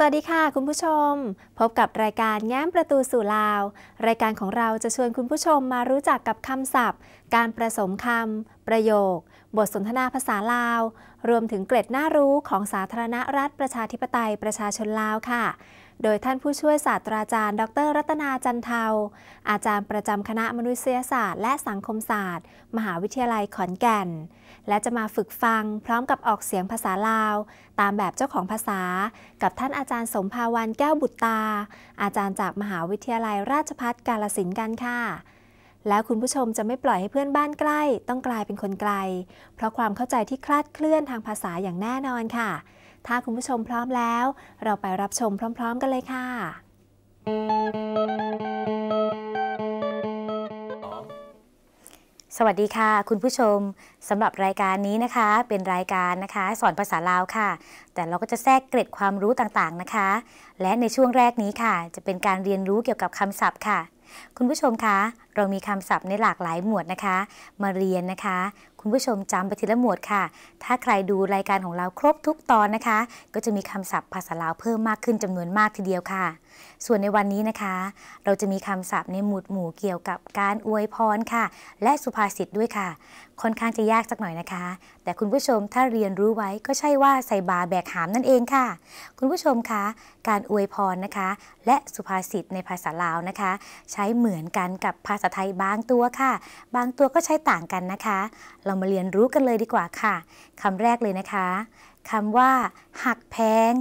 สวัสดีค่ะคุณผู้ชม พบกับรายการแง้มประตูสู่ลาว รายการของเราจะชวนคุณผู้ชมมารู้จักกับคำศัพท์ การประสมคำ ประโยค บทสนทนาภาษาลาว รวมถึงเกร็ดน่ารู้ของสาธารณรัฐประชาธิปไตยประชาชนลาวค่ะโดย ท่านผู้ช่วยศาสตราจารย์ ดร รัตนาจันเทา อาจารย์ประจำคณะมนุษยศาสตร์และสังคมศาสตร์ มหาวิทยาลัยขอนแก่น และจะมาฝึกฟัง พร้อมกับออกเสียงภาษาลาว ตามแบบเจ้าของภาษา กับท่านอาจารย์สมภาวันแก้วบุตตา อาจารย์จากมหาวิทยาลัยราชพัฒกาลสินกันค่ะ แล้วคุณผู้ชมจะไม่ปล่อยให้เพื่อนบ้านใกล้ ต้องกลายเป็นคนไกล เพราะความเข้าใจที่คลาดเคลื่อนทางภาษาอย่างแน่นอนค่ะถ้าคุณผู้ชมพร้อมแล้ว เราไปรับชมพร้อมๆกันเลยค่ะ สวัสดีค่ะคุณผู้ชมสำหรับรายการนี้นะคะ เป็นรายการนะคะ สอนภาษาลาวค่ะ แต่เราก็จะแทรกเกร็ดความรู้ต่างๆนะคะ และในช่วงแรกนี้ค่ะ จะเป็นการเรียนรู้เกี่ยวกับคำศัพท์ค่ะคุณผู้ชมคะ เรามีคำศัพท์ในหลากหลายหมวดนะคะ มาเรียนนะคะ คุณผู้ชมจำไปทีละหมวดค่ะ ถ้าใครดูรายการของเราครบทุกตอนนะคะ ก็จะมีคำศัพท์ภาษาลาวเพิ่มมากขึ้นจำนวนมากทีเดียวค่ะส่วนในวันนี้นะคะ เราจะมีคำศัพท์ในหมุดหมู่เกี่ยวกับการอวยพรค่ะ และสุภาษิตด้วยค่ะ ค่อนข้างจะยากสักหน่อยนะคะ แต่คุณผู้ชมถ้าเรียนรู้ไว้ก็ใช่ว่าใส่บาแบกหามนั่นเองค่ะ คุณผู้ชมคะการอวยพรนะคะ และสุภาษิตในภาษาลาวนะคะ ใช้เหมือนกันกับภาษาไทยบางตัวค่ะ บางตัวก็ใช้ต่างกันนะคะ เรามาเรียนรู้กันเลยดีกว่าค่ะคำแรกเลยนะคะคำว่า หักแพง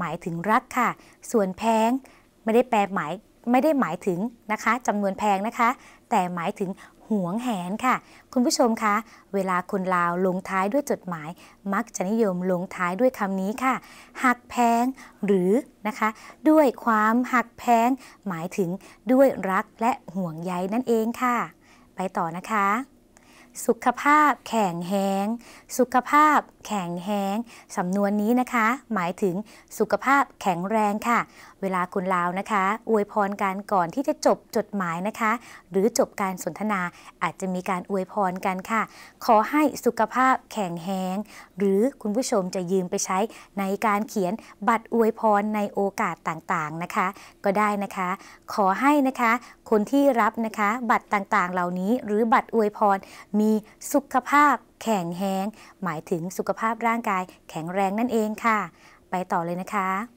หมายถึงรักค่ะ ส่วนแพงไม่ได้แปลหมาย ไม่ได้หมายถึงนะคะจำนวนแพงนะคะ แต่หมายถึงห่วงแหนค่ะ คุณผู้ชมคะเวลาคนลาวลงท้ายด้วยจดหมาย มักจะนิยมลงท้ายด้วยคำนี้ค่ะ หักแพงหรือนะคะ ด้วยความหักแพง หมายถึงด้วยรักและห่วงใยนั่นเองค่ะ ไปต่อนะคะสุขภาพแข็งแห้งสุขภาพแข็งแห้งสำนวนนี้นะคะ หมายถึงสุขภาพแข็งแรงค่ะเวลาคุณลาวนะคะอวยพรการก่อนที่จะจบจดหมายนะคะ หรือจบการสนทนาอาจจะมีการอวยพรกันค่ะ ขอให้สุขภาพแข็งแรงหรือคุณผู้ชมจะยืมไปใช้ในการเขียนบัตรอวยพรในโอกาสต่างๆนะคะ ก็ได้นะคะ ขอให้นะคะ คนที่รับนะคะบัตรต่างๆ เหล่านี้ หรือบัตรอวยพรมีสุขภาพแข็งแรงหมายถึงสุขภาพร่างกาย แข็งแรงนั่นเองค่ะ ไปต่อเลยนะคะ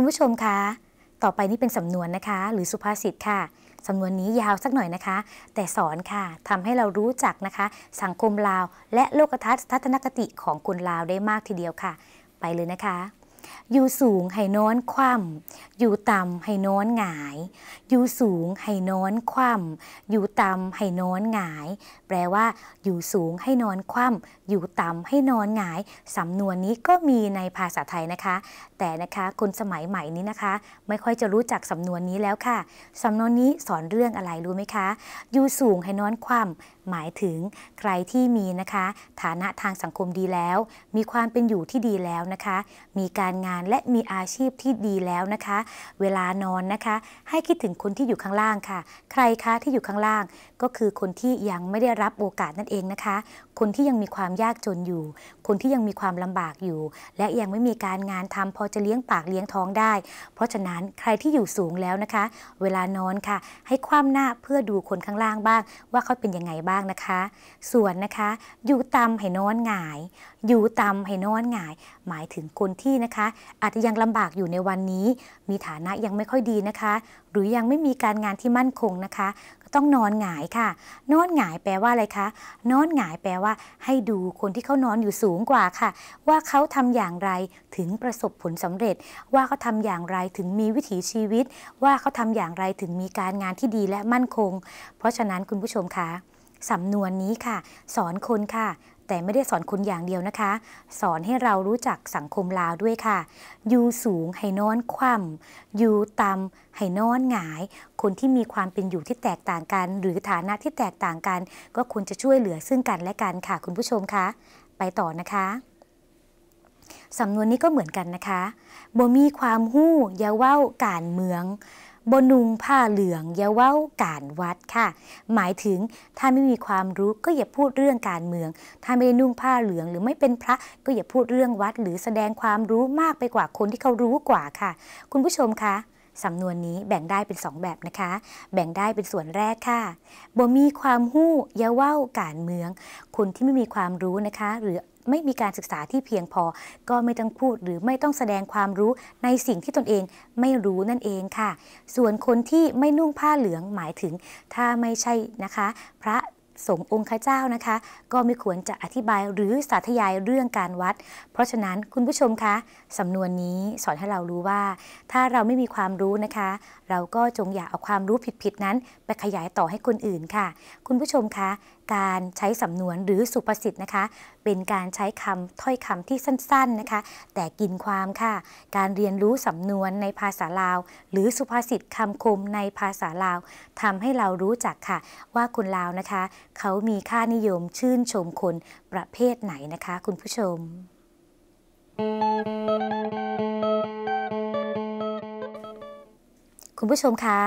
คุณผู้ชมคะ ต่อไปนี่เป็นสำนวนนะคะ หรือสุภาษิตค่ะ สำนวนนี้ยาวสักหน่อยนะคะ แต่สอนค่ะทำให้เรารู้จักนะคะ สังคมลาว และโลกทัศน์ทัศนคติของคนลาวได้มากทีเดียวค่ะ ไปเลยนะคะอยู่สูงให้นอนคว่ำอยู่ต่ำให้นอนหงาย อยู่สูงให้นอนคว่ำอยู่ต่ำให้นอนหงาย แปลว่า อยู่สูงให้นอนคว่ำอยู่ต่ำให้นอนหงาย สำนวนนี้ก็มีในภาษาไทยนะคะ แต่นะคะคนสมัยใหม่นี้นะคะ ไม่ค่อยจะรู้จักสำนวนนี้แล้วค่ะ สำนวนนี้สอนเรื่องอะไรรู้ไหมคะ อยู่สูงให้นอนคว่ำหมายถึงใครที่มีนะคะฐานะทางสังคมดีแล้ว มีความเป็นอยู่ที่ดีแล้วนะคะ มีการงานและมีอาชีพที่ดีแล้วนะคะ เวลานอนนะคะ ให้คิดถึงคนที่อยู่ข้างล่างค่ะ ใครคะที่อยู่ข้างล่างก็คือคนที่ยังไม่ได้รับโอกาสนั่นเองนะคะ คนที่ยังมีความยากจนอยู่ คนที่ยังมีความลำบากอยู่ และยังไม่มีการงานทำพอจะเลี้ยงปากเลี้ยงท้องได้ เพราะฉะนั้นใครที่อยู่สูงแล้วนะคะ เวลานอนค่ะ ให้คว่ำหน้าเพื่อดูคนข้างล่างบ้าง ว่าเขาเป็นยังไงบ้างบ้างนะคะ ส่วนนะคะอยู่ตํำให้นอนหงายอยู่ตํำให้นอนหงาย หมายถึงคนที่นะคะ อาจจะยังลำบากอยู่ในวันนี้ มีฐานะยังไม่ค่อยดีนะคะ หรือยังไม่มีการงานที่มั่นคงนะคะต้องนอนหงายค่ะนอนหงายแปลว่าอะไรคะนอนหงายแปลว่า ให้ดูคนที่เขานอนอยู่สูงกว่าค่ะ ว่าเขาทำอย่างไรถึงประสบผลสำเร็จ ว่าเขาทาอย่างไรถึงมีวิถีชีวิต ว่าเขาทำอย่างไรถึงมีการงานที่ดีและมั่นคง เพราะฉะนั้นคุณผู้ชมคะสำนวนนี้ค่ะ สอนคนค่ะ แต่ไม่ได้สอนคนอย่างเดียวนะคะ สอนให้เรารู้จักสังคมลาวด้วยค่ะอยู่สูงให้นอนคว่ำอยู่ต่ำให้นอนหงาย คนที่มีความเป็นอยู่ที่แตกต่างกันหรือฐานะที่แตกต่างกัน ก็ควรจะช่วยเหลือซึ่งกันและกันค่ะคุณผู้ชมคะไปต่อนะคะสำนวนนี้ก็เหมือนกันนะคะบ่มีความหู้ยาเว้า การเมืองบนุงผ้าเหลืองอย่าเว้า การวัดค่ะ หมายถึงถ้าไม่มีความรู้ก็อย่าพูดเรื่องการเมือง ถ้าไม่ได้นุ่งผ้าเหลืองหรือไม่เป็นพระก็อย่าพูดเรื่องวัด หรือแสดงความรู้มากไปกว่าคนที่เขารู้กว่าค่ะ คุณผู้ชมคะสำนวนนี้แบ่งได้เป็นสองแบบนะคะ แบ่งได้เป็นส่วนแรกค่ะบ่มีความหู้เยาเว้า การเมือง คนที่ไม่มีความรู้นะคะ หรือไม่มีการศึกษาที่เพียงพอ ก็ไม่ต้องพูดหรือไม่ต้องแสดงความรู้ในสิ่งที่ตนเองไม่รู้นั่นเองค่ะ ส่วนคนที่ไม่นุ่งผ้าเหลืองหมายถึง ถ้าไม่ใช่นะคะ พระสงฆ์องค์ข้าเจ้านะคะ ก็ไม่ควรจะอธิบายหรือสาธยายเรื่องการวัด เพราะฉะนั้นคุณผู้ชมคะสำนวนนี้ สอนให้เรารู้ว่า ถ้าเราไม่มีความรู้นะคะ เราก็จงอย่าเอาความรู้ผิดๆนั้น ไปขยายต่อให้คนอื่นค่ะ คุณผู้ชมคะการใช้สำนวนหรือสุภาษิตนะคะ เป็นการใช้คำถ้อยคำที่สั้นๆนะคะ แต่กินความค่ะ การเรียนรู้สำนวนในภาษาลาว หรือสุภาษิตคำคมในภาษาลาวทำให้เรารู้จักค่ะ ว่าคนลาวนะคะ เขามีค่านิยมชื่นชมคนประเภทไหนนะคะ คุณผู้ชม คุณผู้ชมคะ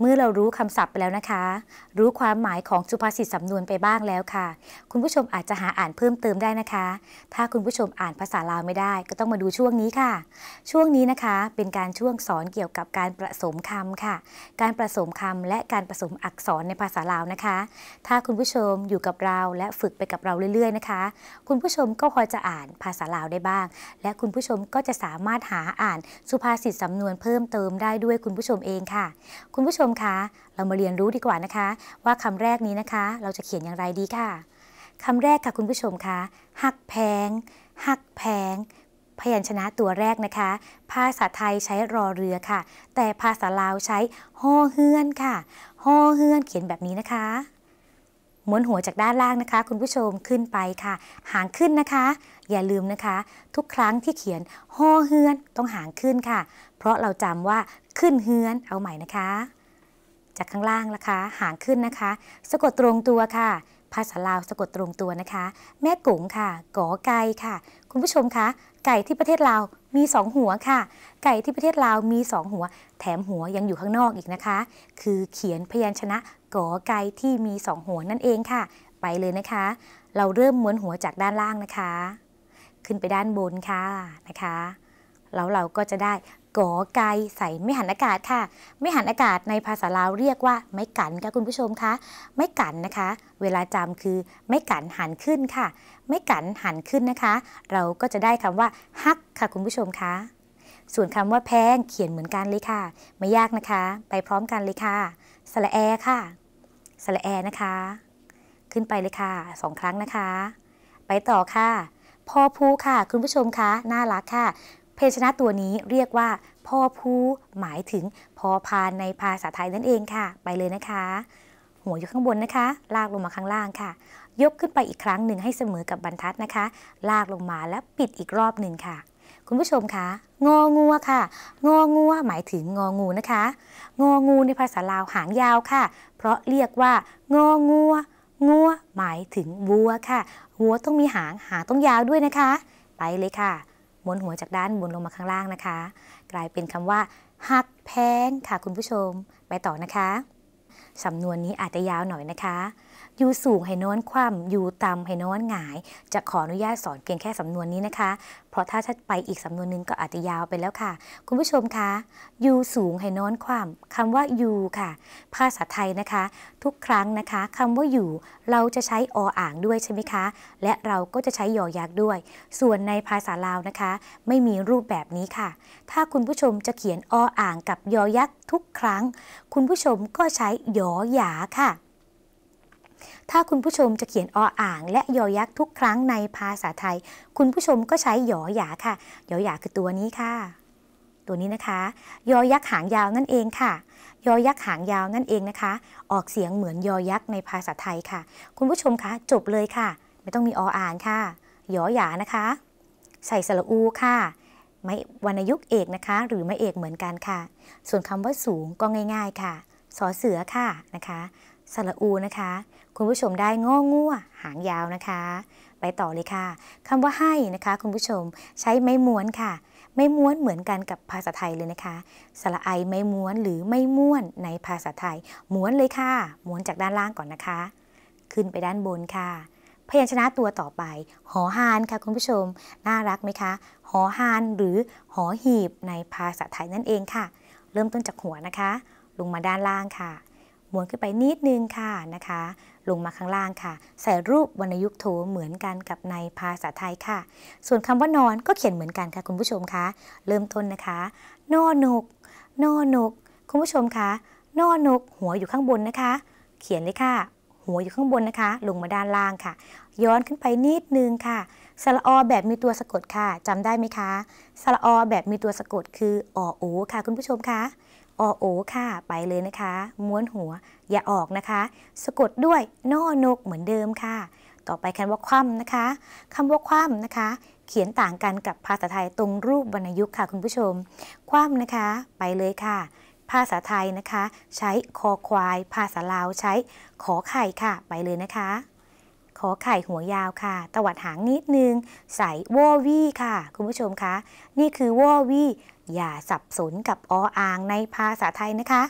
เมื่อเรารู้คำศัพท์ไปแล้วนะคะ รู้ความหมายของสุภาษิตสำนวนไปบ้างแล้วค่ะ คุณผู้ชมอาจจะหาอ่านเพิ่มเติมได้นะคะ ถ้าคุณผู้ชมอ่านภาษาลาวไม่ได้ก็ต้องมาดูช่วงนี้ค่ะ ช่วงนี้นะคะเป็นการช่วงสอนเกี่ยวกับการประสมคำค่ะ การประสมคำและการผสมอักษรในภาษาลาวนะคะ ถ้าคุณผู้ชมอยู่กับเราและฝึกไปกับเราเรื่อย ๆนะคะ คุณผู้ชมก็พอจะอ่านภาษาลาวได้บ้าง และคุณผู้ชมก็จะสามารถหาอ่านสุภาษิตสำนวนเพิ่มเติมได้ด้วยคุณผู้ชมเองค่ะ คุณผู้ชมมคะเรามาเรียนรู้ดีกว่านะคะ ว่าคำแรกนี้นะคะ เราจะเขียนอย่างไรดีค่ะคำแรกค่ะคุณผู้ชมคะหักแพง หักแพง พยัญชนะตัวแรกนะคะ ภาษาไทยใช้รอเรือค่ะ แต่ภาษาลาวใช้ห่อเฮือนค่ะห่อเฮือนเขียนแบบนี้นะคะม้วนหัวจากด้านล่างนะคะ คุณผู้ชมขึ้นไปค่ะ หางขึ้นนะคะ อย่าลืมนะคะ ทุกครั้งที่เขียนห่อเฮือนต้องหางขึ้นค่ะ เพราะเราจำว่าขึ้นเฮือนเอาใหม่นะคะจากข้างล่างนะคะ หางขึ้นนะคะ สะกดตรงตัวค่ะ ภาษาลาวสะกดตรงตัวนะคะ แม่กุ๋งค่ะกอไก่ค่ะ คุณผู้ชมคะ ไก่ที่ประเทศลาวมี2หัวค่ะ ไก่ที่ประเทศลาวมี2หัว แถมหัวยังอยู่ข้างนอกอีกนะคะ คือเขียนพยัญชนะกอไก่ที่มี2หัวนั่นเองค่ะ ไปเลยนะคะ เราเริ่มม้วนหัวจากด้านล่างนะคะ ขึ้นไปด้านบนค่ะ นะคะแล้วเราก็จะได้กอไก่ใส่ไม่หันอากาศค่ะ ไม่หันอากาศในภาษาลาวเรียกว่าไม่กันค่ะคุณผู้ชมคะไม่กันนะคะ เวลาจำคือไม่กันหันขึ้นค่ะ ไม่กันหันขึ้นนะคะ เราก็จะได้คำว่า ฮักค่ะคุณผู้ชมคะส่วนคำว่าแพงเขียนเหมือนกันเลยค่ะ ไม่ยากนะคะ ไปพร้อมกันเลยค่ะสระแอค่ะสระแอนะคะ ขึ้นไปเลยค่ะสองครั้งนะคะ ไปต่อค่ะพอพูค่ะ คุณผู้ชมคะน่ารักค่ะเพชนะตัวนี้เรียกว่าพ่อผู้หมายถึงพอพานในภาษาไทยนั่นเองค่ะ ไปเลยนะคะ หัวอยู่ข้างบนนะคะ ลากลงมาข้างล่างค่ะ ยกขึ้นไปอีกครั้งหนึ่งให้เสมอกับบรรทัดนะคะ ลากลงมาและปิดอีกรอบหนึ่งค่ะ คุณผู้ชมคะงองัวค่ะงองัวหมายถึงงองูนะคะงองูในภาษาลาวหางยาวค่ะ เพราะเรียกว่างองัวงัวหมายถึงวัวค่ะวัวต้องมีหางหางต้องยาวด้วยนะคะ ไปเลยค่ะม้วนหัวจากด้านบนลงมาข้างล่างนะคะ กลายเป็นคำว่า หักแพง ค่ะคุณผู้ชม ไปต่อนะคะสำนวนนี้อาจจะยาวหน่อยนะคะอยู่สูงให้นอนคว่ำอยู่ต่ำให้นอนหงาย จะขออนุญาตสอนเพียงแค่สำนวนนี้นะคะ เพราะถ้าชัดไปอีกสำนวนนึงก็อาจจะยาวไปแล้วค่ะ คุณผู้ชมคะ อยู่สูงให้นอนคว่ำคำว่าอยู่ค่ะ ภาษาไทยนะคะ ทุกครั้งนะคะคำว่าอยู่ เราจะใช้ออ่างด้วยใช่ไหมคะ และเราก็จะใช้ยอยักษ์ด้วย ส่วนในภาษาลาวนะคะ ไม่มีรูปแบบนี้ค่ะ ถ้าคุณผู้ชมจะเขียนออ่างกับยอยักษ์ทุกครั้ง คุณผู้ชมก็ใช้ยอหยาค่ะถ้าคุณผู้ชมจะเขียนออ่าง และยอยักษ์ทุกครั้งในภาษาไทย คุณผู้ชมก็ใช้หยอหยาค่ะ หยอหยาคือตัวนี้ค่ะ ตัวนี้นะคะ ยอยักษ์หางยาวนั่นเองค่ะ ยอยักษ์หางยาวนั่นเองนะคะ ออกเสียงเหมือนยอยักษ์ในภาษาไทยค่ะ คุณผู้ชมคะ จบเลยค่ะ ไม่ต้องมีอออ่างค่ะ หยอหยานะคะ ใส่สระอูค่ะ ไม่วรรณยุกเอกนะคะ หรือไม่เอกเหมือนกันค่ะ ส่วนคำว่าสูงก็ง่ายๆค่ะ สอเสือค่ะนะคะสระอูนะคะคุณผู้ชมได้ง้องั่วหางยาวนะคะ ไปต่อเลยค่ะคำว่าให้นะคะคุณผู้ชมใช้ไม้ม้วนค่ะ ไม้ม้วนเหมือนกันกับภาษาไทยเลยนะคะสระไอไม้ม้วนหรือไม้ม้วนในภาษาไทยม้วนเลยค่ะม้วนจากด้านล่างก่อนนะคะ ขึ้นไปด้านบนค่ะ พยัญชนะตัวต่อไปหอฮานค่ะคุณผู้ชม น่ารักไหมคะ หอฮานหรือหอหีบในภาษาไทยนั่นเองค่ะ เริ่มต้นจากหัวนะคะ ลงมาด้านล่างค่ะมุวนขึ้นไปนิดนึงค่ะนะคะ ลงมาข้างล่างค่ะใส่รูปวรรณยุกต์โถเหมือนกันกับในภาษาไทยค่ะ ส่วนคำว่านอนก็เขียนเหมือนกันค่ะ คุณผู้ชมคะเริ่มต้นนะคะนอนกนอนกคุณผู้ชมคะนอนก หัวอยู่ข้างบนนะคะ เขียนเลยค่ะ หัวอยู่ข้างบนนะคะ ลงมาด้านล่างค่ะ ย้อนขึ้นไปนิดนึงค่ะสระอแบบมีตัวสะกดค่ะ จำได้ไหมคะสระอแบบมีตัวสะกดคืออโอค่ะ คุณผู้ชมคะอโอค่ะ ไปเลยนะคะ ม้วนหัวอย่าออกนะคะ สะกดด้วยนอนกเหมือนเดิมค่ะ ต่อไปคำว่าคว่ำนะคะคำว่าคว่ำนะคะ เขียนต่างกันกับภาษาไทยตรงรูปวรรณยุกต์ค่ะคุณผู้ชม คว่ำนะคะไปเลยค่ะ ภาษาไทยนะคะ ใช้คอควาย ภาษาลาวใช้ขอไข่ค่ะไปเลยนะคะขอไข่หัวยาวค่ะ ตวัดหางนิดนึง ใส่วอวี่ค่ะ คุณผู้ชมคะ นี่คือวอวี่อย่าสับสนกับอออางในภาษาไทยนะคะ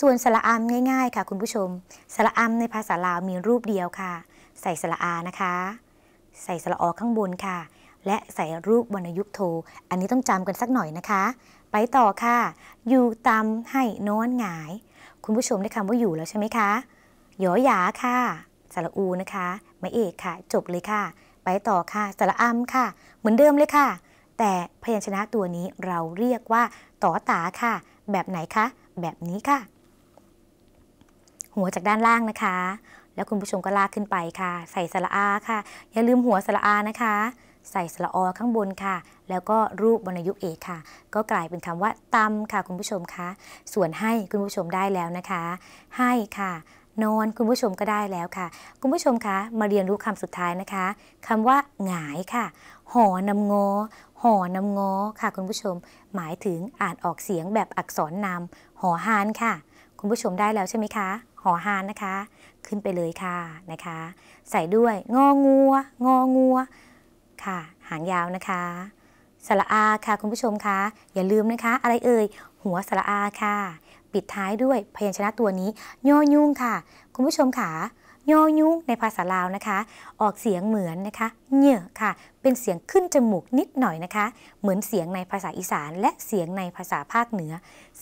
ส่วนสระอามง่าย ๆค่ะคุณผู้ชม สระอามในภาษาลาวมีรูปเดียวค่ะ ใส่สระอานะคะ ใส่สระอข้างบนค่ะ และใส่รูปวรรณยุกโท อันนี้ต้องจำกันสักหน่อยนะคะ ไปต่อค่ะ อยู่ตามให้นอนหงาย คุณผู้ชมได้คำว่าอยู่แล้วใช่ไหมคะ หยอหยาค่ะ สระอูนะคะไม่เอกค่ะจบเลยค่ะ ไปต่อค่ะสระอำค่ะ เหมือนเดิมเลยค่ะ แต่พยัญชนะตัวนี้เราเรียกว่าต่อตาค่ะ แบบไหนคะแบบนี้ค่ะ หัวจากด้านล่างนะคะ แล้วคุณผู้ชมก็ลากขึ้นไปค่ะ ใส่สระอาค่ะ อย่าลืมหัวสระอานะคะ ใส่สระอข้างบนค่ะ แล้วก็รูปวรรณยุก์เอกค่ะ ก็กลายเป็นคำว่าตำค่ะ คุณผู้ชมคะส่วนให้คุณผู้ชมได้แล้วนะคะ ให้ค่ะนอน คุณผู้ชมก็ได้แล้วค่ะ คุณผู้ชมคะมาเรียนรู้คำสุดท้ายนะคะคำว่า หงายค่ะหอนำงอหอนำงอค่ะ คุณผู้ชมหมายถึงอ่านออกเสียงแบบอักษรนำหอฮานค่ะ คุณผู้ชมได้แล้วใช่ไหมคะหอฮานนะคะ ขึ้นไปเลยค่ะนะคะ ใส่ด้วยงองัวงองัวค่ะ หางยาวนะคะสระอาค่ะ คุณผู้ชมคะอย่าลืมนะคะ อะไรเอ่ยหัวสระอาค่ะปิดท้ายด้วยพยัญชนะตัวนี้ยอยุ่งค่ะ คุณผู้ชมค่ะยอยุ่งในภาษาลาวนะคะ ออกเสียงเหมือนนะคะเนื้อค่ะ เป็นเสียงขึ้นจมูกนิดหน่อยนะคะ เหมือนเสียงในภาษาอีสาน และเสียงในภาษาภาคเหนือ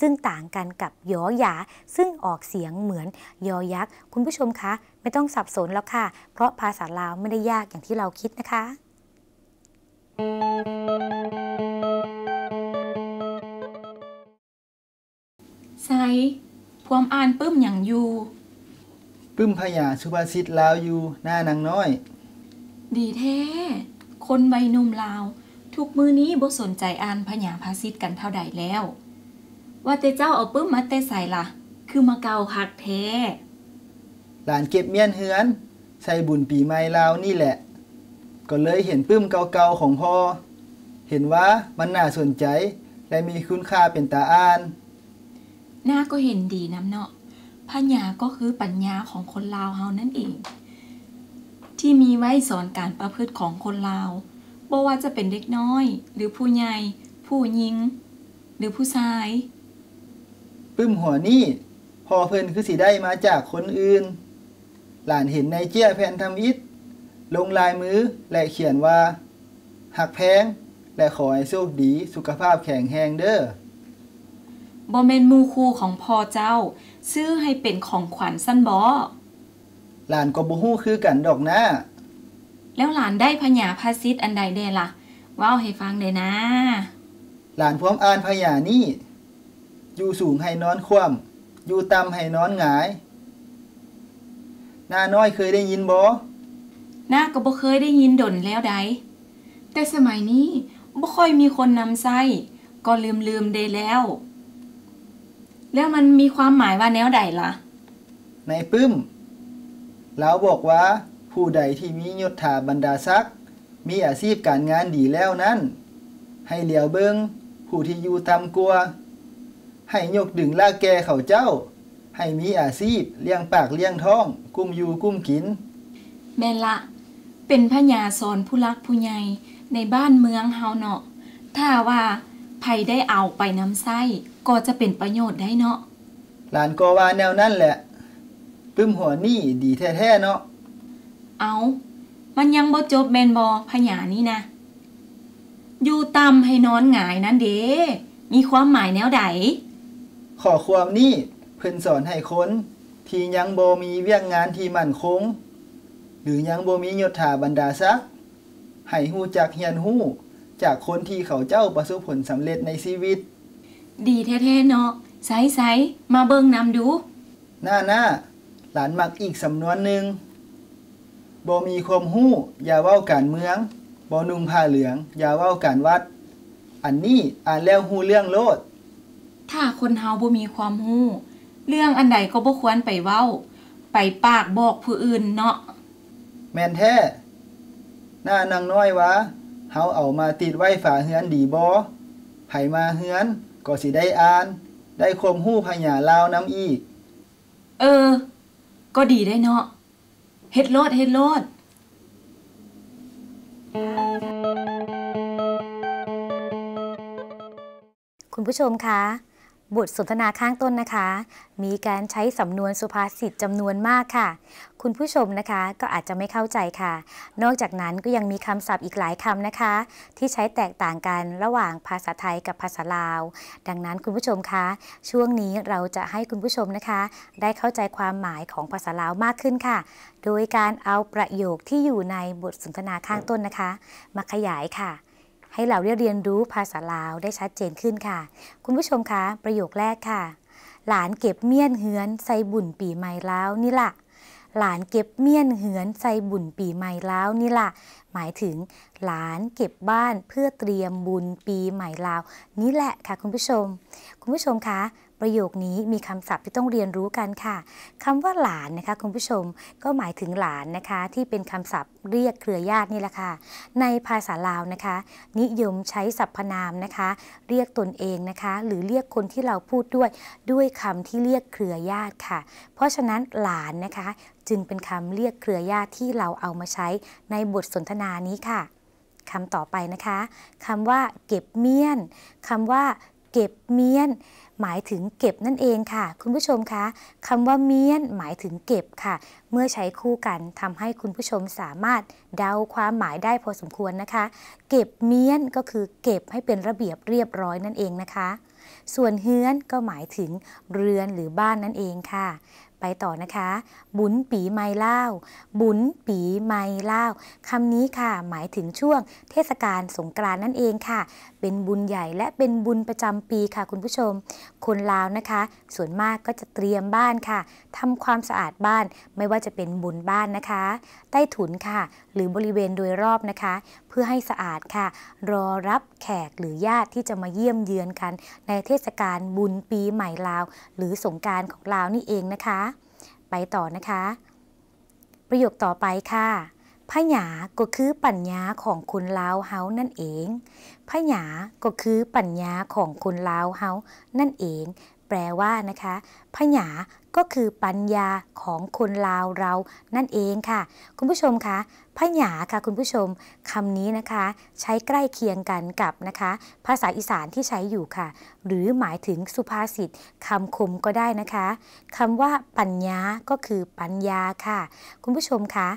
ซึ่งต่างกันกับยอหยา ซึ่งออกเสียงเหมือนยอยักษ์ คุณผู้ชมคะไม่ต้องสับสนแล้วค่ะ เพราะภาษาลาวไม่ได้ยากอย่างที่เราคิดนะคะ Thank you. ส่พวมอ่านปึ้มอย่างอยู่ปึ้มพยาสุภาษิตลาวอยู่หน้านางน้อย ดีแท้ คนใบหนุ่มลาว ทุกมือนี้บ่สนใจอ่านพยาภาษิตกันเท่าใดแล้ว ว่าแต่เจ้าเอาปึ้มมาแต่ใส่ละคือมาเกาหักแท้ หลานเก็บเมียนเฮือน ใส่บุญปีใหม่ลาวนี่แหละ ก็เลยเห็นปึ้มเกาๆของพ่อเห็นว่ามันน่าสนใจและมีคุณค่าเป็นตาอ่านหน้าก็เห็นดีน้ำเนาะพญาก็คือปัญญาของคนลาวเฮานั่นเอง ที่มีไว้สอนการประพฤติของคนลาวบ่ว่าจะเป็นเด็กน้อยหรือผู้ใหญ่ ผู้หญิง หรือผู้ชาย ปึ้มหัวนี่ พอเพิ่นคือสิได้มาจากคนอื่น หลานเห็นในเจียแผ่นทำอิฐ ลงลายมือ และเขียนว่า หักแพง และขอให้โชคดีสุขภาพแข็งแรงเด้อบ่แม่นมูคูของพ่อเจ้า ซื้อให้เป็นของขวัญสั้นบอหลานก็บ่ฮู้คือกันดอกนะแล้วหลานได้พญาพาซิตอันใดเด้ล่ะว้าวให้ฟังเลยนะ หลานพร้อมอ่านพญานี่ อยู่สูงให้นอนคว่ำอยู่ต่ำให้นอนหงายนาน้อยเคยได้ยินบอน้าก็บ่เคยได้ยินดนแล้วใดแต่สมัยนี้บ่ค่อยมีคนนำไส้ก็ลืมลืมได้แล้วแล้วมันมีความหมายว่าแนวใดล่ะ ในปึ้ม แล้วบอกว่าผู้ใดที่มียศถาบรรดาศักดิ์มีอาชีพการงานดีแล้วนั้น ให้เหลียวเบิงผู้ที่อยู่ทำกลัว ให้ยกดึงลากแกเขาเจ้า ให้มีอาชีพเลี้ยงปากเลี้ยงท้อง กุ้มอยู่กุ้มกิน แม่ละ เป็นพญาสอนผู้รักผู้ใหญ่ในบ้านเมืองเฮาเนาะถ้าว่าภัยได้เอาไปน้ำไส้ก็จะเป็นประโยชน์ได้เนาะ หลานก็ว่าแนวนั่นแหละ ปึ้มหัวนี่ดีแท้ๆเนาะ เอามันยังบ่จบแมนบอพญานี่นะ อยู่ต่ำให้นอนหงายนั้นเด้มีความหมายแนวใดขอความนี่เพิ่นสอนให้คนที่ยังบ่มีเวียกงานที่มั่นคง หรือยังบ่มียศถาบรรดาซักให้ฮู้จักเฮียนฮู้จากคนที่เขาเจ้าประสบผลสำเร็จในชีวิตดีแท้ๆเนาะไส์สมาเบิ่งนำดูหน้าหน้าหลานมักอีกสำนวนหนึ่งบ่มีความหู้ อย่าเว้าการเมืองบ่นุ่งผ้าเหลือง อย่าเว้าการวัด อันนี้อ่านแล้วหู้เรื่องโลด ถ้าคนเฮาบ่มีความหู้ เรื่องอันใดก็บ่ควรไปเว้า ไปปากบอกผู้อื่นเนาะแม่นแท้หน้านางน้อยวะเฮาเอามาติดไว้ฝาเฮือนดีบ่ไผมาเฮือนก็สิได้อ่าน ได้ความหู้พญาลาวน้ำอีก เออ ก็ดีได้เนาะเฮ็ดโลดเฮ็ดโลดคุณผู้ชมคะบทสนทนาข้างต้นนะคะ มีการใช้สำนวนสุภาษิตจำนวนมากค่ะ คุณผู้ชมนะคะก็อาจจะไม่เข้าใจค่ะ นอกจากนั้นก็ยังมีคำศัพท์อีกหลายคำนะคะ ที่ใช้แตกต่างกันระหว่างภาษาไทยกับภาษาลาว ดังนั้นคุณผู้ชมคะ ช่วงนี้เราจะให้คุณผู้ชมนะคะ ได้เข้าใจความหมายของภาษาลาวมากขึ้นค่ะ โดยการเอาประโยคที่อยู่ในบทสนทนาข้างต้นนะคะ มาขยายค่ะให้เราได้เรียนรู้ภาษาลาวได้ชัดเจนขึ้นค่ะ คุณผู้ชมคะประโยคแรกค่ะ หลานเก็บเมี่ยนเฮือนใส่บุญปีใหม่แล้วนี่ล่ะ หลานเก็บเมี่ยนเหือนใส่บุญปีใหม่แล้วนี่ล่ะ หมายถึงหลานเก็บบ้านเพื่อเตรียมบุญปีใหม่ลาวนี่แหละค่ะ คุณผู้ชม คุณผู้ชมคะประโยคนี้มีคำศัพท์ที่ต้องเรียนรู้กันค่ะ คำว่าหลานนะคะคุณผู้ชมก็หมายถึงหลานนะคะที่เป็นคำศัพท์เรียกเครือญาตินี่แหละค่ะ ในภาษาลาวนะคะ นิยมใช้สรรพนามนะคะ เรียกตนเองนะคะ หรือเรียกคนที่เราพูดด้วยด้วยคำที่เรียกเครือญาติค่ะ เพราะฉะนั้นหลานนะคะจึงเป็นคำเรียกเครือญาติที่เราเอามาใช้ในบทสนทนานี้ค่ะคำต่อไปนะคะคำว่า เก็บเมียนคำว่า เก็บเมียนหมายถึงเก็บนั่นเองค่ะ คุณผู้ชมคะคำว่าเมียนหมายถึงเก็บค่ะ เมื่อใช้คู่กันทำให้คุณผู้ชมสามารถเดาความหมายได้พอสมควรนะคะ เก็บเมียนก็คือเก็บให้เป็นระเบียบเรียบร้อยนั่นเองนะคะ ส่วนเฮือนก็หมายถึงเรือนหรือบ้านนั่นเองค่ะไปต่อนะคะ บุญปีไม่เล่าบุญปีไม่เล่าคำนี้ค่ะหมายถึงช่วง เทศกาลสงกรานนั่นเองค่ะ เป็นบุญใหญ่ และเป็นบุญประจำปีค่ะคุณผู้ชม คนลาวนะคะ ส่วนมากก็จะเตรียมบ้านค่ะทำความสะอาดบ้าน ไม่ว่าจะเป็นบุญบ้านนะคะ ใต้ถุนค่ะ หรือบริเวณโดยรอบนะคะเพื่อให้สะอาดค่ะ รอรับแขกหรือญาติที่จะมาเยี่ยมเยือนกัน ในเทศกาลบุญปีใหม่ลาวหรือสงการของลาวนี่เองนะคะ ไปต่อนะคะ ประโยคต่อไปค่ะพะหยาก็คือปัญญาของคนลาวเฮา นั่นเองพะหยาก็คือปัญญาของคนลาวเฮา นั่นเองแปลว่านะคะ พญาก็คือปัญญาของคนลาวเรา นั่นเองค่ะ คุณผู้ชมคะพญาค่ะ คุณผู้ชมคำนี้นะคะ ใช้ใกล้เคียงกันกับนะคะ ภาษาอีสานที่ใช้อยู่ค่ะ หรือหมายถึงสุภาษิตคำคมก็ได้นะคะคำว่า ปัญญาก็คือ ปัญญาค่ะ คุณผู้ชมคะ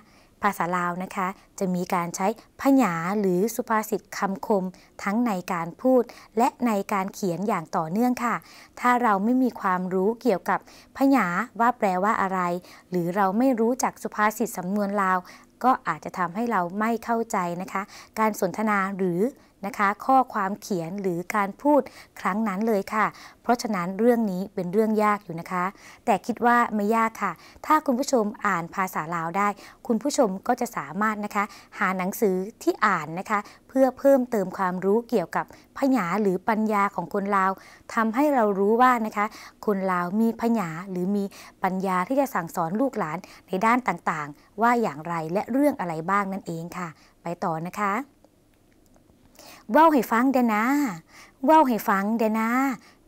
ภาษาลาวนะคะ จะมีการใช้พญาหรือสุภาษิตคำคมทั้งในการพูดและในการเขียนอย่างต่อเนื่องค่ะ ถ้าเราไม่มีความรู้เกี่ยวกับ พญาว่าแปลว่าอะไร หรือเราไม่รู้จักสุภาษิตสำนวนลาว ก็อาจจะทำให้เราไม่เข้าใจนะคะ การสนทนาหรือนะคะข้อความเขียนหรือการพูดครั้งนั้นเลยค่ะ เพราะฉะนั้นเรื่องนี้เป็นเรื่องยากอยู่นะคะ แต่คิดว่าไม่ยากค่ะ ถ้าคุณผู้ชมอ่านภาษาลาวได้ คุณผู้ชมก็จะสามารถนะคะหาหนังสือที่อ่านนะคะ เพื่อเพิ่มเติมความรู้เกี่ยวกับพญาหรือปัญญาของคนลาว ทำให้เรารู้ว่านะคะ คนลาวมีพญาหรือมีปัญญาที่จะสั่งสอนลูกหลานในด้านต่างๆ ว่าอย่างไรและเรื่องอะไรบ้างนั่นเองค่ะ ไปต่อนะคะเว้าให้ฟังเดนะเว้าให้ฟังเดนะ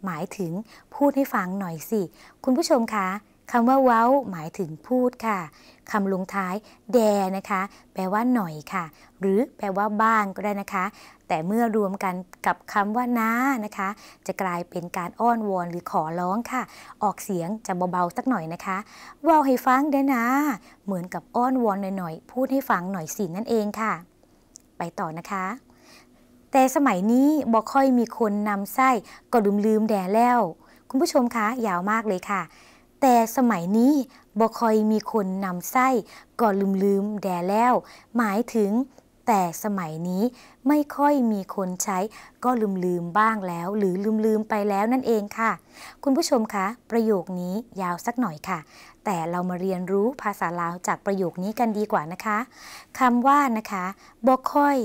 หมายถึง พูดให้ฟังหน่อยสิ คุณผู้ชมคะคำว่าเว้า หมายถึงพูดค่ะ คำลงท้าย แดนะคะ แปลว่าหน่อยค่ะ หรือแปลว่าบ้างก็ได้นะคะ แต่เมื่อรวมกันกับคำว่าน้านะคะ จะกลายเป็นการอ้อนวอนหรือขอร้องค่ะ ออกเสียงจะเบาๆสักหน่อยนะคะ เว้าให้ฟังได้นะเหมือนกับอ้อนวอนหน่อยๆ พูดให้ฟังหน่อยสินั่นเองค่ะ ไปต่อนะคะแต่สมัยนี้บ่ค่อยมีคนนำไส้ก็ลืมลืมแด่แล้ว คุณผู้ชมคะ ยาวมากเลยค่ะ แต่สมัยนี้บ่ค่อยมีคนนำไส้ก็ลืมลืมแด่แล้ว หมายถึงแต่สมัยนี้ไม่ค่อยมีคนใช้ ก็ลืมลืมบ้างแล้ว หรือลืมลืมไปแล้วนั่นเองค่ะ คุณผู้ชมคะ ประโยคนี้ยาวสักหน่อยค่ะ แต่เรามาเรียนรู้ภาษาลาวจากประโยคนี้กันดีกว่านะคะคำว่านะคะ บอค่อย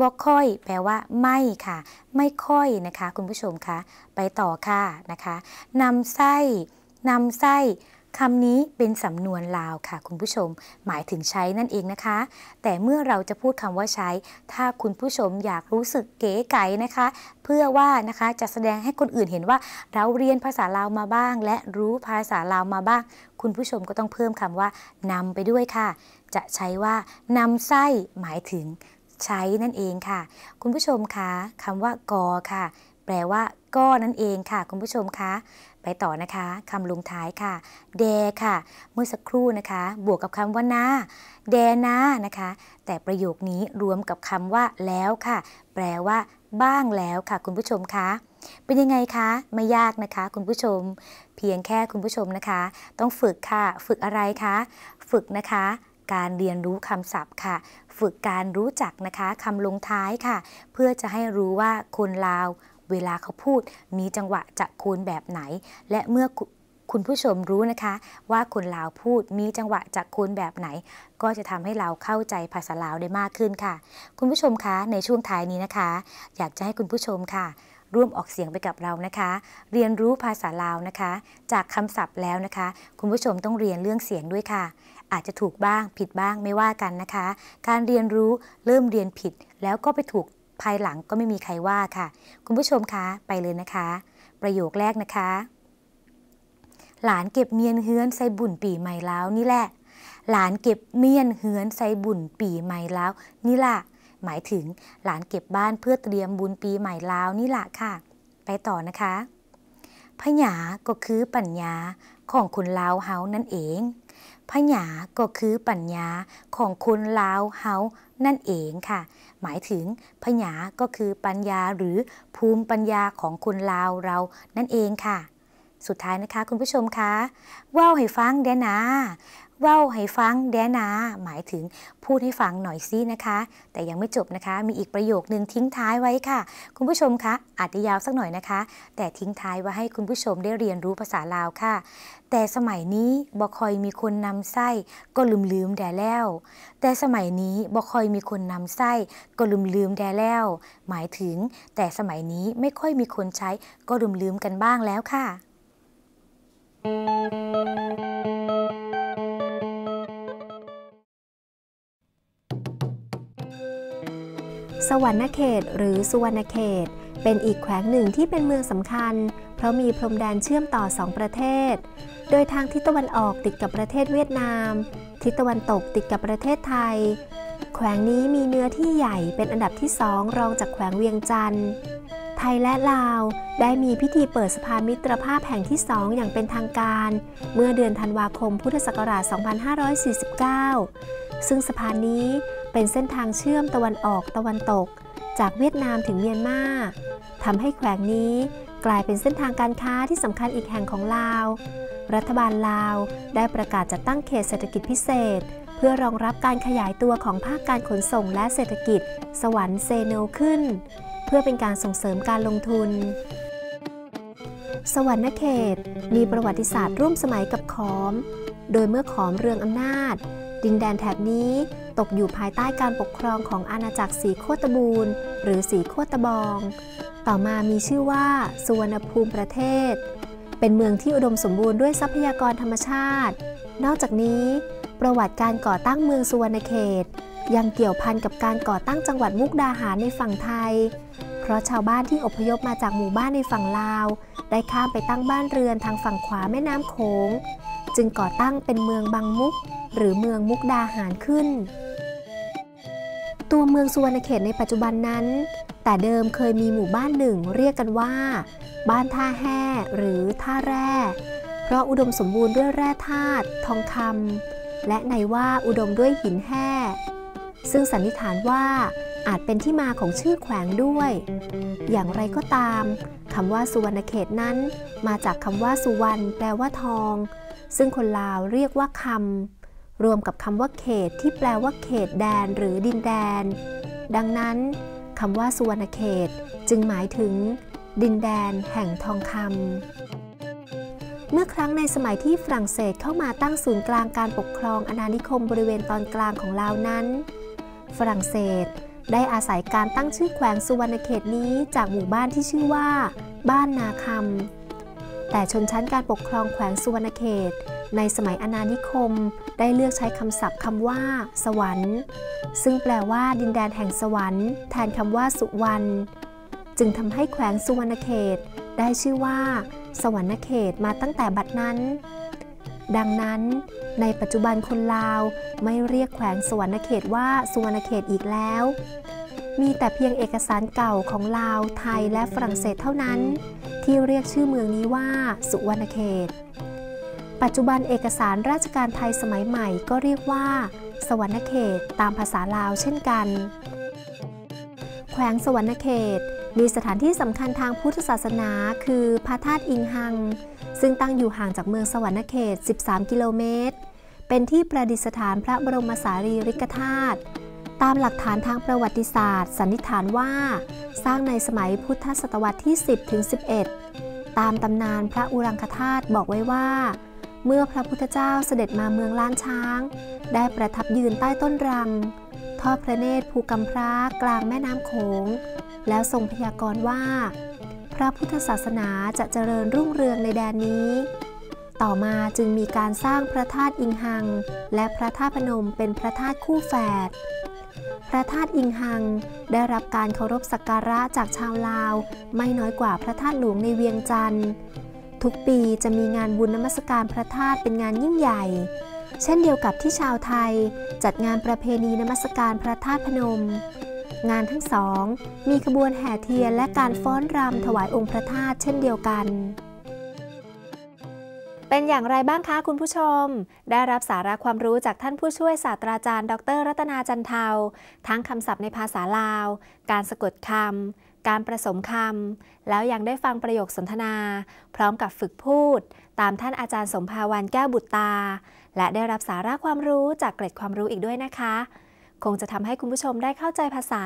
บอค่อยแปลว่า ไม่ค่ะ ไม่ค่อยนะคะ คุณผู้ชมคะ ไปต่อค่ะนะคะนำไส้นำไส้คำนี้เป็นสำนวนลาวค่ะ คุณผู้ชม หมายถึงใช้นั่นเองนะคะ แต่เมื่อเราจะพูดคำว่าใช้ ถ้าคุณผู้ชมอยากรู้สึกเก๋ไก๋นะคะ เพื่อว่านะคะจะแสดงให้คนอื่นเห็นว่า เราเรียนภาษาลาวมาบ้างและรู้ภาษาลาวมาบ้าง คุณผู้ชมก็ต้องเพิ่มคำว่านำไปด้วยค่ะ จะใช้ว่านำไส้ หมายถึงใช้นั่นเองค่ะ คุณผู้ชมคะคำว่ากอค่ะ แปลว่า ก็นั่นเองค่ะ คุณผู้ชมคะไปต่อนะคะคำลงท้ายค่ะแดค่ะ เมื่อสักครู่นะคะ บวกกับคำว่านาแดนานะคะ แต่ประโยคนี้รวมกับคำว่าแล้ว ค่ะ แปลว่า บ้างแล้วค่ะ คุณผู้ชมคะเป็นยังไงคะไม่ยากนะคะ คุณผู้ชม เพียงแค่คุณผู้ชมนะคะ ต้องฝึกค่ะ ฝึกอะไรคะฝึกนะคะ การเรียนรู้คำศัพท์ค่ะ ฝึกการรู้จักนะคะคำลงท้ายค่ะ เพื่อจะให้รู้ว่า คนลาวเวลาเขาพูดมีจังหวะจะคูณแบบไหน และเมื่อคุณผู้ชมรู้นะคะ ว่าคนลาวพูดมีจังหวะจะกคูณแบบไหน ก็จะทำให้เราเข้าใจภาษาลาวได้มากขึ้นค่ะ คุณผู้ชมคะในช่วงท้ายนี้นะคะอยากจะให้คุณผู้ชมค่ะ ร่วมออกเสียงไปกับเรานะคะ เรียนรู้ภาษาลาวนะคะ จากคำศัพท์แล้วนะคะ คุณผู้ชมต้องเรียนเรื่องเสียงด้วยค่ะ อาจจะถูกบ้างผิดบ้างไม่ว่ากันนะคะ การเรียนรู้เริ่มเรียนผิดแล้วก็ไปถูกภายหลังก็ไม่มีใครว่าค่ะ คุณผู้ชมคะไปเลยนะคะ ประโยคแรกนะคะ หลานเก็บเมียนเฮือนใส่บุญปีใหม่แล้วนี่แหละ หลานเก็บเมียนเฮือนใส่บุญปีใหม่แล้วนี่ล่ะหมายถึงหลานเก็บบ้านเพื่อเตรียมบุญปีใหม่แล้วนี่ล่ะค่ะ ไปต่อนะคะ พญาก็คือปัญญาของคนลาวเฮานั่นเองพญาก็คือปัญญาของคนลาวเฮา นั่นเองค่ะ หมายถึงพญาก็คือปัญญาหรือภูมิปัญญาของคนลาวเรานั่นเองค่ะ สุดท้ายนะคะ คุณผู้ชมคะว่าวให้ฟังเด้นะเว้าให้ฟังแดนา หมายถึง พูดให้ฟังหน่อยซินะคะ แต่ยังไม่จบนะคะ มีอีกประโยคนึงทิ้งท้ายไว้ค่ะ คุณผู้ชมคะอาจจะยาวสักหน่อยนะคะ แต่ทิ้งท้ายไว้ให้คุณผู้ชมได้เรียนรู้ภาษาลาวค่ะ แต่สมัยนี้บอคอยมีคนนำไส้ก็ลืมลืมแดแล้ว แต่สมัยนี้บอคอยมีคนนำไส้ก็ลืมลืมแดแล้ว หมายถึง แต่สมัยนี้ไม่ค่อยมีคนใช้ ก็ลืมลืมกันบ้างแล้วค่ะสวรรณเขตหรือสุวรรณเขตเป็นอีกแขวงหนึ่งที่เป็นเมืองสำคัญ เพราะมีพรมแดนเชื่อมต่อสอง ประเทศ โดยทางทิศตะวันออกติดกับประเทศเวียดนามทิศตะวันตกติดกับประเทศไทย แขวงนี้มีเนื้อที่ใหญ่เป็นอันดับที่สองรองจากแขวงเวียงจันทร์ไทยและลาวได้มีพิธีเปิดสะพานมิตรภาพแห่งที่สองอย่างเป็นทางการ เมื่อเดือนธันวาคม พุทธศักราช 2549 ซึ่งสะพานนี้เป็นเส้นทางเชื่อมตะวันออกตะวันตกจากเวียดนามถึงเมียนมาทำให้แขวงนี้กลายเป็นเส้นทางการค้าที่สำคัญอีกแห่งของลาว รัฐบาลลาวได้ประกาศจัดตั้งเขตเศรษฐกิจพิเศษ เพื่อรองรับการขยายตัวของภาคการขนส่งและเศรษฐกิจสวรรค์เซโนขึ้น เพื่อเป็นการส่งเสริมการลงทุน สวรรค์เขตมีประวัติศาสตร์ร่วมสมัยกับขอม โดยเมื่อขอมเรืองอำนาจ ดินแดนแถบนี้ตกอยู่ภายใต้การปกครองของอาณาจักรสีโคตบูรณ์ หรือสีโคตบอง ต่อมามีชื่อว่า สุวรรณภูมิประเทศ เป็นเมืองที่อุดมสมบูรณ์ด้วยทรัพยากรธรรมชาติ นอกจากนี้ ประวัติการก่อตั้งเมืองสุวรรณเขต ยังเกี่ยวพันกับการก่อตั้งจังหวัดมุกดาหารในฝั่งไทย เพราะชาวบ้านที่อพยพมาจากหมู่บ้านในฝั่งลาว ได้ข้ามไปตั้งบ้านเรือนทางฝั่งขวาแม่น้ำโขงจึงก่อตั้งเป็นเมืองบางมุก หรือเมืองมุกดาหารขึ้นตัวเมืองสุวรรณเขตในปัจจุบันนั้น แต่เดิมเคยมีหมู่บ้านหนึ่งเรียกกันว่า บ้านท่าแห่หรือท่าแร่เพราะอุดมสมบูรณ์ด้วยแร่ธาตุทองคำและในว่าอุดมด้วยหินแห่ซึ่งสันนิษฐานว่า อาจเป็นที่มาของชื่อแขวงด้วย อย่างไรก็ตามคำว่า สุวรรณเขตนั้น มาจากคำว่า สุวรรณแปลว่าทอง ซึ่งคนลาวเรียกว่าคำรวมกับคำว่า เขตที่แปลว่า เขตแดนหรือดินแดน ดังนั้นคำว่า สุวรรณเขต จึงหมายถึงดินแดน แห่งทองคำเมื่อครั้งในสมัยที่ฝรั่งเศสเข้ามาตั้งศูนย์กลางการปกครอง อาณานิคมบริเวณตอนกลางของลาวนั้น ฝรั่งเศส ได้อาศัยการตั้งชื่อแขวงสุวรรณเขตนี้จากหมู่บ้านที่ชื่อว่า บ้านนาคำแต่ชนชั้นการปกครองแขวงสุวรรณเขตในสมัยอนานิคม ได้เลือกใช้คำศัพท์คำว่า สวรรค์ ซึ่งแปลว่าดินแดนแห่งสวรรค์แทนคำว่า สุวรรณจึงทำให้แขวงสุวรรณเขต ได้ชื่อว่า สวรรณเขตมาตั้งแต่บัดนั้น ดังนั้น ในปัจจุบันคนลาว ไม่เรียกแขวง สวรรณเขตว่าสุวรรณเขตอีกแล้ว มีแต่เพียงเอกสารเก่าของลาวไทยและฝรั่งเศสเท่านั้น ที่เรียกชื่อเมืองนี้ว่า สุวรรณเขตปัจจุบันเอกสารราชการไทยสมัยใหม่ก็เรียกว่า สวรรณเขตตามภาษาลาวเช่นกัน แขวงสวรรณเขตมีสถานที่สำคัญทางพุทธศาสนาคือพระธาตุอิงหัง ซึ่งตั้งอยู่ห่างจากเมืองสวรรณเขต 13 กิโลเมตร เป็นที่ประดิษฐานพระบรมสารีริกธาตุตามหลักฐานทางประวัติศาสตร์สันนิษฐานว่า สร้างในสมัยพุทธศตวรรษที่ 10ถึง11 ตามตำนานพระอุรังคธาตุบอกไว้ว่าเมื่อพระพุทธเจ้าเสด็จมาเมืองล้านช้าง ได้ประทับยืนใต้ต้นรัง ทอดพระเนตรภูกำพร้ากลางแม่น้ำโขง แล้วทรงพยากรณ์ว่า พระพุทธศาสนาจะเจริญรุ่งเรืองในแดนนี้ ต่อมาจึงมีการสร้างพระธาตุอิงหัง และพระธาตุพนมเป็นพระธาตุคู่แฝด พระธาตุอิงหังได้รับการเคารพสักการะจากชาวลาวไม่น้อยกว่าพระธาตุหลวงในเวียงจันทร์ทุกปีจะมีงานบุญนมัสการพระธาตุเป็นงานยิ่งใหญ่ เช่นเดียวกับที่ชาวไทย จัดงานประเพณีนมัสการพระธาตุพนม งานทั้งสอง มีขบวนแห่เทียนและการฟ้อนรำถวายองค์พระธาตุเช่นเดียวกัน เป็นอย่างไรบ้างคะคุณผู้ชมได้รับสาระความรู้จากท่านผู้ช่วยศาสตราจารย์ ดรรัตนาจันเทาทั้งคำศัพท์ในภาษาลาว การสะกดคำการประสมคำแล้วยังได้ฟังประโยคสนทนา พร้อมกับฝึกพูด ตามท่านอาจารย์สมภาวันแก้วบุตรตา และได้รับสาระความรู้จากเกร็ดความรู้อีกด้วยนะคะ คงจะทำให้คุณผู้ชมได้เข้าใจภาษา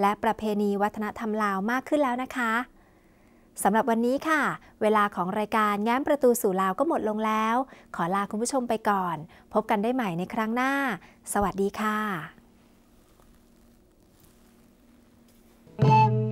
และประเพณีวัฒนธรรมลาวมากขึ้นแล้วนะคะสำหรับวันนี้ค่ะ เวลาของรายการแง้มประตูสู่ลาวก็หมดลงแล้ว ขอลาคุณผู้ชมไปก่อน พบกันได้ใหม่ในครั้งหน้า สวัสดีค่ะ thank you